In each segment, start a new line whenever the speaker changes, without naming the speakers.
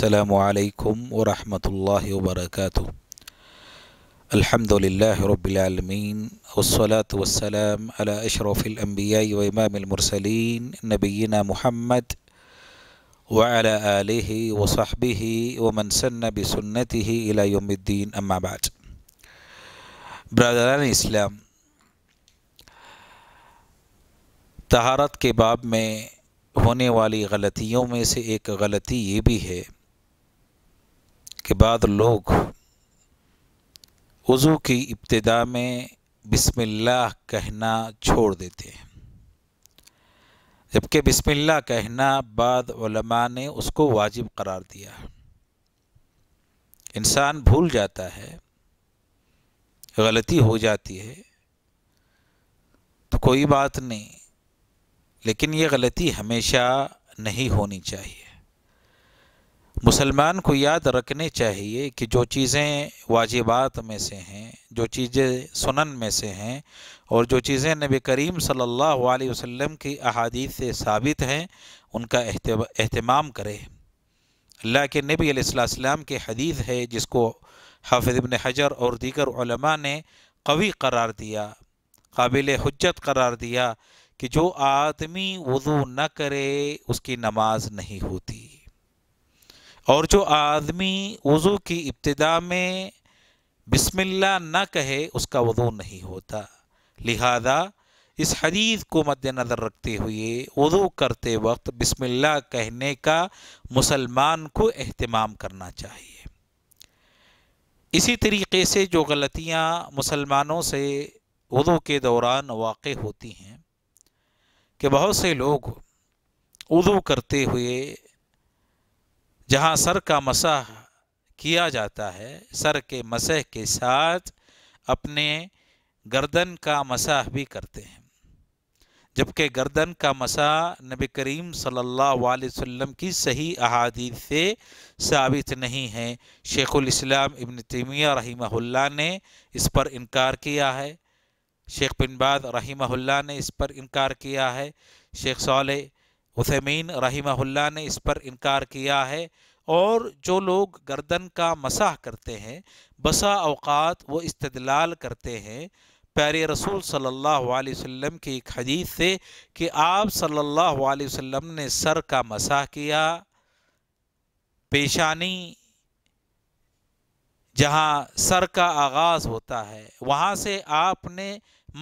السلام عليكم ورحمة الله وبركاته الحمد لله رب العالمين والصلاة والسلام على أشرف الأنبياء وإمام المرسلين نبينا محمد وعلى آله وصحبه ومن سن بسنته إلى يوم الدين أما بعد برادران الإسلام طهارत के बाब में होने वाली गलतियों में से एक गलती ये भी के बाद लोग वज़ू की इब्तदा में बिस्मिल्लाह कहना छोड़ देते हैं जबकि बिस्मिल्लाह कहना बाद उलमा ने उसको वाजिब करार दिया है इंसान भूल जाता है गलती हो जाती है तो कोई बात नहीं लेकिन ये गलती हमेशा नहीं होनी चाहिए मुसलमान को याद रखने चाहिए कि जो चीज़ें वाजिबात में से हैं जो चीज़ें सुनन में से हैं और जो चीज़ें नबी करीम सल्लल्लाहु अलैहि वसल्लम की अहादीत से साबित हैं उनका अहतमाम करें अल्लाह के नबी अलैहिस्सलाम के हदीस है जिसको हाफिज इबन हजर और दीगर ने कवी करार दिया काबिल हजत करार दिया कि जो आदमी वज़ू न करे उसकी नमाज नहीं होती और जो आदमी वज़ू की इब्तदा में बिस्मिल्लाह न कहे उसका वज़ू नहीं होता लिहाजा इस हदीस को मद्दनज़र रखते हुए वज़ू करते वक्त बिस्मिल्लाह कहने का मुसलमान को अहतमाम करना चाहिए इसी तरीके से जो गलतियाँ मुसलमानों से वज़ू के दौरान वाक़ होती हैं कि बहुत से लोग वज़ू करते हुए जहाँ सर का मसाह किया जाता है सर के मसह के साथ अपने गर्दन का मसाह भी करते हैं जबकि गर्दन का मसा नबी करीम सल्लल्लाहु अलैहि वसल्लम की सही अहादीत से साबित नहीं है इस्लाम इबन तैमिया रहीमहुल्ला ने इस पर इनकार किया है शेख बिन बाज रहीमहुल्ला ने इस पर इनकार किया है शेख साल हुसैमीन रहीमहुल्ला ने इस पर इनकार किया है और जो लोग गर्दन का मसाह करते हैं बसा अवकात वो इस्तदलाल करते हैं प्यारे रसूल सल्लल्लाहु अलैहि वसल्लम की एक हदीस से कि आप सल्लल्लाहु अलैहि वसल्लम ने सर का मसाह किया पेशानी जहाँ सर का आगाज़ होता है वहाँ से आपने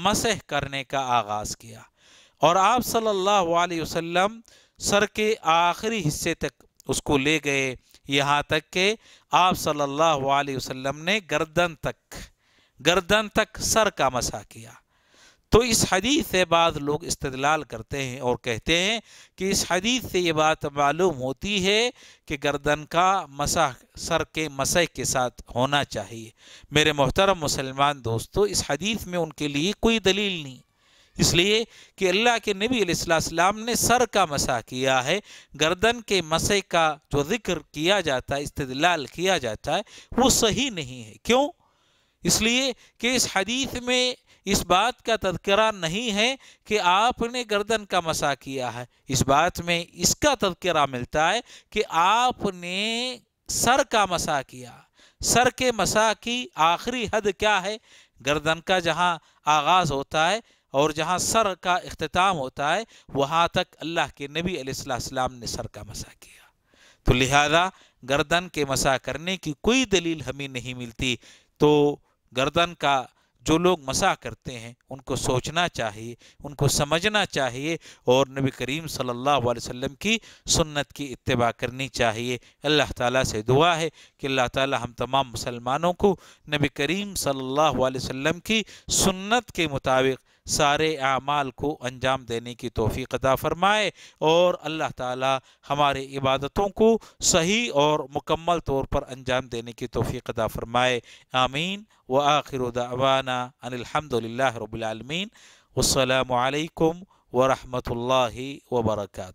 मसह करने का आगाज़ किया और आप सल्लल्लाहु अलैहि वसल्लम सर के आखिरी हिस्से तक उसको ले गए यहाँ तक के आप सल्लल्लाहु अलैहि वसल्लम ने गर्दन तक गर्दन तक सर का मसा किया तो इस हदीस से बाद लोग इस्तलाल करते हैं और कहते हैं कि इस हदीस से ये बात मालूम होती है कि गर्दन का मसा सर के मसह के साथ होना चाहिए मेरे मोहतरम मुसलमान दोस्तों इस हदीस में उनके लिए कोई दलील नहीं इसलिए कि अल्लाह के नबी अलैहिस्सलाम ने सर का मसा किया है गर्दन के मसे का जो जिक्र किया जाता है इस्तलाल किया जाता है वो सही नहीं है क्यों इसलिए कि इस हदीस में इस बात का तذकरा नहीं है कि आपने गर्दन का मसा किया है इस बात में इसका तذकरा मिलता है कि आपने सर का मसा किया सर के मसा की आखिरी हद क्या है गर्दन का जहाँ आगाज़ होता है और जहाँ सर का अख्ताम होता है वहाँ तक अल्लाह के नबी अलैहिस्सलाम ने सर का मसा किया तो लिहाजा गर्दन के मसा करने की कोई दलील हमें नहीं मिलती तो गर्दन का जो लोग मसा करते हैं उनको सोचना चाहिए उनको समझना चाहिए और नबी करीम सल्लल्लाहु अलैहि वसल्लम की सुन्नत की इतबा करनी चाहिए अल्लाह ताला से दुआ है कि अल्लाह ताला हम तमाम मुसलमानों को नबी करीम सल्लल्लाहु अलैहि वसल्लम की सुन्नत के मुताबिक सारे अमाल को अंजाम देने की तोफ़ी अदा फ़रमाए और अल्लाह ताला हमारे इबादतों को सही और मुकम्मल तौर पर अंजाम देने की तोफ़ी अदा फ़रमाए आमीन व आखिर उदाना अनिलहमदिल्ला रबालमीन असलकम वरहमल वर्का